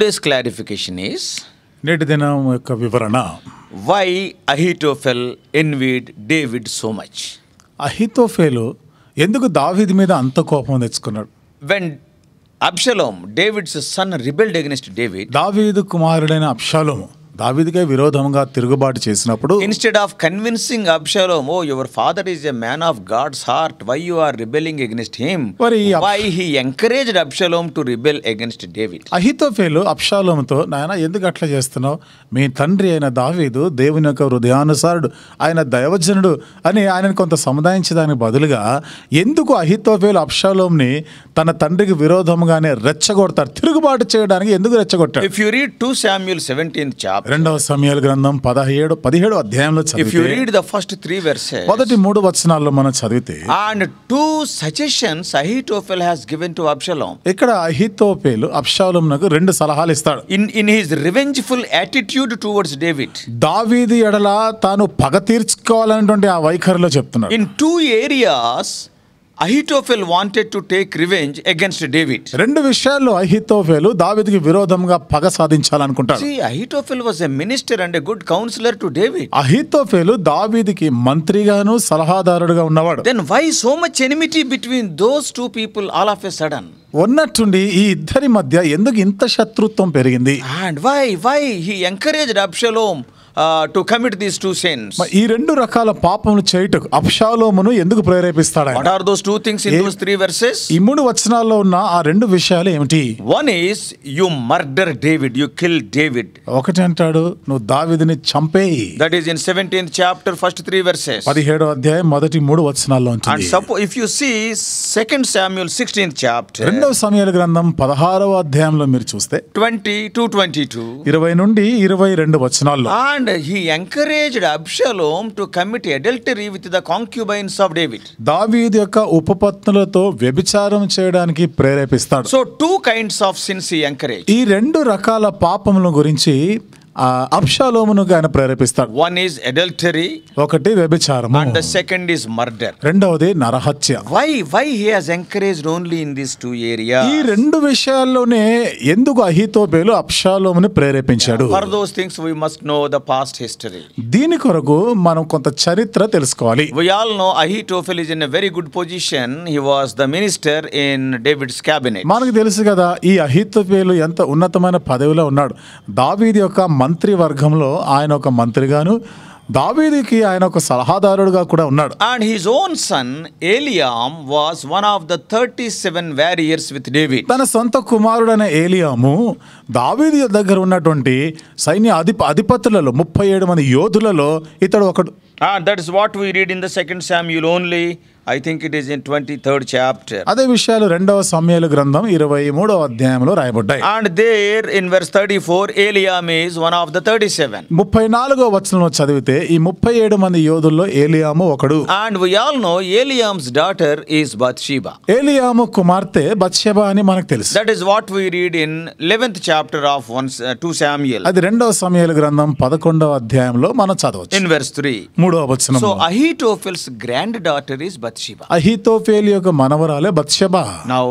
today's clarification is నేటి దినం యొక్క వివరణ why Ahithophel envied David so much Ahithophel ఎందుకు దావీద్ మీద అంత కోపం తెచ్చుకున్నాడు when Absalom David's son rebelled against David దావీదు కుమారుడైన అప్షాలోము దావిదికే విరోధంగా తిరుగుబాటు చేసినప్పుడు instead of convincing Absalom oh your father is a man of God's heart why you are rebelling against him మరి why he encouraged Absalom to rebel against David Ahithophel తో నాయన ఎందుకు అట్లా చేస్తున్నావు మీ తండ్రి అయిన దావీదు దేవుని యొక్క హృదయానుసారుడు ఆయన దైవజనుడు అని ఆయనను కొంత సముదాయించడానికి బదులుగా ఎందుకు అహితోఫేలు అప్షాలోమ్ని తన తండ్రికి విరోధంగానే రెచ్చగొడతారు తిరుగుబాటు చేయడానికి ఎందుకు రెచ్చగొట్టారు if you read two Samuel seventeen chap రెండవ సమయాల గ్రంథం పదహేడు పదిహేడు అధ్యాయంలో if you read the first three verse మొదటి మూడు వచనాల్లో మనం చదివితే and two suggestions Ahithophel has given to Absalom ఇక్కడ అహితోఫెల్ నాకు రెండు సలహాలు ఇస్తాడు in in his revengeful attitude towards David దావీది ఎడల తాను పగ తీర్చుకోవాలనేటువంటి ఆ వైఖరిలో చెప్తున్నాడు in two areas Ahithophel wanted to take revenge against David రెండు విషయాల్లో అహితోఫెల్ దావిద్కి విరోధంగా పగ సాధించాలనుకుంటారు Ahithophel was a minister and a good counsellor to David Ahithophel దావిద్కి మంత్రిగాను సలహాదారుడుగా ఉన్నవాడు then why so much enmity between those two people all of a sudden ఉన్నట్టుండి ఈ ఇద్దరి మధ్య ఎందుకు ఇంత శత్రుత్వం పెరిగింది and why why he encouraged Absalom to commit these two sins ఈ రెండు రకాల పాపములు చేయటకు అప్షాలోమును ఎందుకు ప్రేరేపిస్తాడు what are those two things in those three versus ఈ మూడు వచనాల్లో ఉన్న ఆ రెండు విషయాలు ఏమిటి one is you murder David you kill David ఒకటి అంటాడు నువ్వు దావిదిని చంపేయి that is in 17th chapter first three verses 17వ అధ్యాయం మొదటి మూడు వచనాల్లో ఉంటుంది and suppose if you see second Samuel 16th chapter రెండవ సమయాల గ్రంథం 16వ అధ్యాయంలో మీరు చూస్తే 20 టు 22 20 నుండి 22 వచనాల్లో and he encouraged Absalom to commit adultery with the concubines of David దావీద్ యొక్క ఉపపత్నులతో వ్యభిచారం చేయడానికి ప్రేరేపిస్తాడు so two kinds of sins ఈ ఎంకరేజ్ ఈ రెండు రకాల పాపముల గురించి అబ్షాలోమును ఆయన ప్రేరేపిస్తాడు వన్ ఈస్ అడల్టరీ ఒకటి వ్యభిచారం and the second is murder రెండవది నరహత్య why why he has encouraged only in this two area ఈ రెండు విషయాల్లోనే ఎందుకు అహితోబేలు అబ్షాలోమును ప్రేరేపించాడు for those things we must know the past history దీని కొరకు మనం కొంత చరిత్ర తెలుసుకోవాలి we all know Ahithophel is in a very good position he was the minister in David's cabinet మనకు తెలుసు కదా ఈ అహితోబేలు ఎంత ఉన్నతమైన పదవిలో ఉన్నాడు దావీది యొక్క మంత్రివర్గంలో ఆయన ఒక మంత్రిగాను దావీదికి ఆయన ఒక సలహాదారుడుగా కూడా ఉన్నాడు and his own son Eliam was one of the thirty seven warriors with David తన సొంత కుమారుడైన ఏలియాము దావీది దగ్గర ఉన్నటువంటి సైన్య అధిప అధిపతులలో ముప్పై ఏడు మంది యోధులలో ఇతడు ఒకడు that is what we read in the second Samuel only I think it is in twenty third chapter అదే విషయాలు రెండవ సమయాలు గ్రంథం ఇరవై మూడవ అధ్యాయంలో రాయబడ్డాయి and there in verse thirty four Eliam is one of the thirty seven ముప్పై నాలుగో వచనంలో చదివితే ఈ ముప్పై ఏడు మంది యోధుల్లో ఏలియాము ఒకడు and we all know Eliam's daughter is Bathsheba ఏలియాము కుమార్తె బత్షెబా అని మనకు తెలుసు that is what we read in eleventh chapter of one two Samuel అది రెండవ సమయాల గ్రంథం పదకొండవ అధ్యాయంలో మనం చదవచ్చు ఇన్ వెర్స్ త్రీ మూడవ వచనం so Ahithophel's granddaughter is Bathsheba Ahithophel యొక్క మనవరాలే Bathsheba now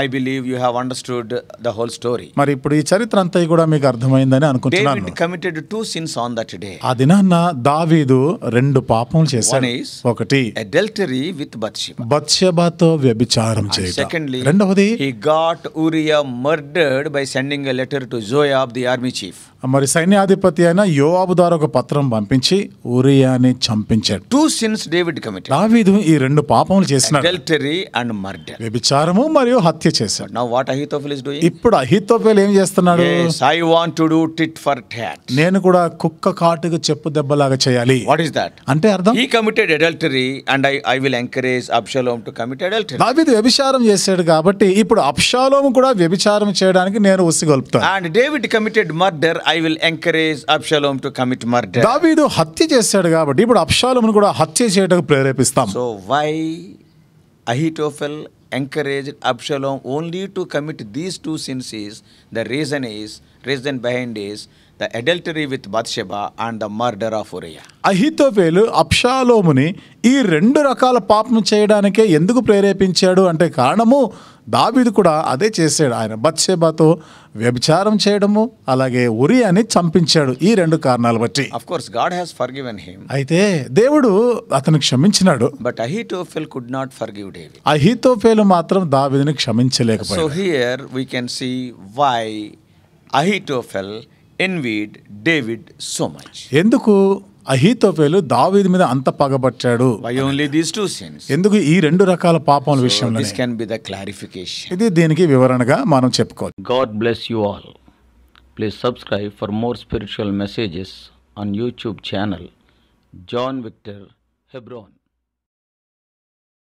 I believe you have understood the whole story మరి ఇప్పుడు ఈ చరిత్ర అంతా కూడా మీకు అర్థమైందని అనుకుంటున్నాను David committed two sins on that day ఆ దినాన దావీదు రెండు పాపములు చేశాడు ఒకటి అడల్టరీ విత్ బత్షిబ బత్షబతో వ్యభిచారం చేయడం సెకండ్లీ రెండవది he got Uriah murdered by sending a letter to Joab the army chief మరి సైన్యాధిపతి అయిన యోబు ద్వారా ఒక పత్రం పంపించి ఊరియాని చంపించాడు టు సిన్స్ డేవిడ్ కమిటెడ్ దావీదు ఈ రెండు రెండు పాపములు చేసినారు అడల్టరీ అండ్ మర్డర్ వ్యభిచారము మరియు హత్య చేశాడు now what Ahithophel is doing ఇప్పుడు అహితోఫెల్ ఏం చేస్తున్నాడు I want to do tit for tat నేను కూడా కుక్క కాటుకు చెప్పు దెబ్బలాగా చేయాలి వాట్ ఇస్ దట్ అంటే అర్థం he committed adultery and I I will encourage Absalom to commit adultery దావీదు వ్యభిచారం చేశాడు కాబట్టి ఇప్పుడు అబ్షాలోమ్ కూడా వ్యభిచారం చేయడానికి నేను ఉసిగొల్పుతాను and David committed murder I will encourage Absalom to commit murder దావీదు హత్య చేశాడు కాబట్టి ఇప్పుడు అబ్షాలోమ్ కూడా హత్య చేయడానికి ప్రేరేపిస్తాం so why I Ahithophel encouraged Absalom only to commit these two sins is the reason is reason behind is the adultery with Bathsheba and the murder of Uriah అహితోఫేలు అప్షాలోముని ఈ రెండు రకాల పాపం చేయడానికే ఎందుకు ప్రేరేపించాడు అంటే కారణము దావీదు కూడా అదే చేశాడు ఆయన బత్సేబాతో వ్యభిచారం చేయడము అలాగే ఉరి అని చంపించాడు ఈ రెండు కారణాలు బట్టి of course God has forgiven him అయితే దేవుడు అతను క్షమించినాడు but Ahithophel could not forgive David Ahithophel మాత్రం దావీదుని క్షమించలేకపోయాడు so here we can see why Ahithophel envied David so much ఎందుకు అహీతోఫేలు దావీదు మీద అంత పగబట్టాడు ఎందుకు ఈ రెండు రకాల పాపం విషయంలో this can be the clarification ఇది దీనికి వివరణగా మనం చెప్పుకోవచ్చు God bless you all please subscribe for more spiritual messages on YouTube channel John Victor Hebron